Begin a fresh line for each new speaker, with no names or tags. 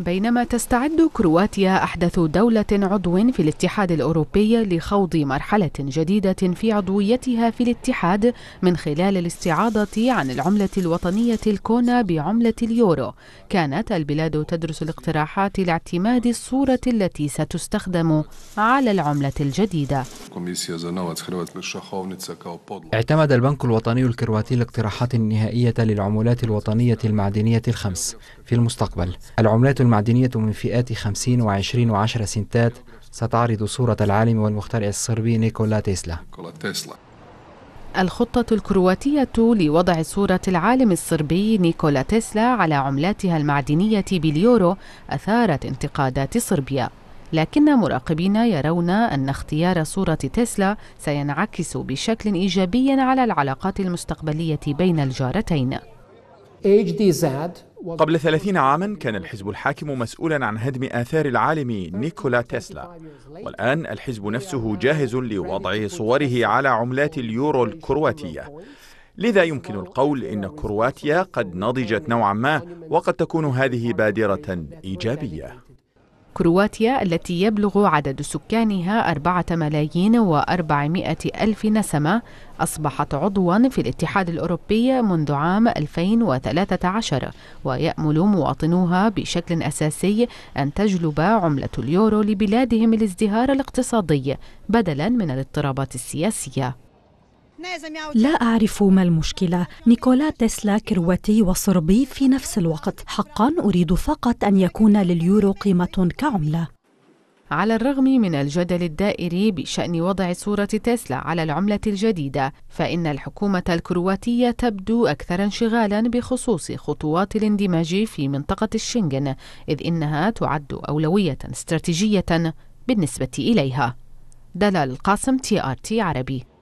بينما تستعد كرواتيا أحدث دولة عضو في الاتحاد الأوروبي لخوض مرحلة جديدة في عضويتها في الاتحاد من خلال الاستعاضة عن العملة الوطنية الكونا بعملة اليورو كانت البلاد تدرس الاقتراحات لاعتماد الصورة التي ستستخدم على العملة الجديدة اعتمد البنك الوطني
الكرواتي الاقتراحات النهائية للعملات الوطنية المعدنية الخمس في المستقبل العملات المعدنية من فئات 50 و20 و10 سنتات ستعرض صورة العالم والمخترع الصربي نيكولا تيسلا
الخطة الكرواتية لوضع صورة العالم الصربي نيكولا تيسلا على عملاتها المعدنية باليورو أثارت انتقادات صربيا لكن مراقبين يرون أن اختيار صورة تسلا سينعكس بشكل إيجابي على العلاقات المستقبلية بين الجارتين
قبل ثلاثين عاما كان الحزب الحاكم مسؤولا عن هدم آثار العالم نيكولا تسلا والآن الحزب نفسه جاهز لوضع صوره على عملات اليورو الكرواتية لذا يمكن القول إن كرواتيا قد نضجت نوعا ما وقد تكون هذه بادرة إيجابية
كرواتيا التي يبلغ عدد سكانها أربعة ملايين وأربعمائة ألف نسمة أصبحت عضوا في الاتحاد الأوروبي منذ عام 2013 ويأمل مواطنوها بشكل أساسي أن تجلب عملة اليورو لبلادهم الازدهار الاقتصادي بدلا من الاضطرابات السياسية لا أعرف ما المشكلة نيكولا تسلا كرواتي وصربي في نفس الوقت حقا أريد فقط أن يكون لليورو قيمة كعملة على الرغم من الجدل الدائري بشأن وضع صورة تسلا على العملة الجديدة، فإن الحكومة الكرواتية تبدو أكثر انشغالا بخصوص خطوات الاندماج في منطقة الشنغن، إذ إنها تعد أولوية استراتيجية بالنسبة إليها. دلال القاسم تي آر تي عربي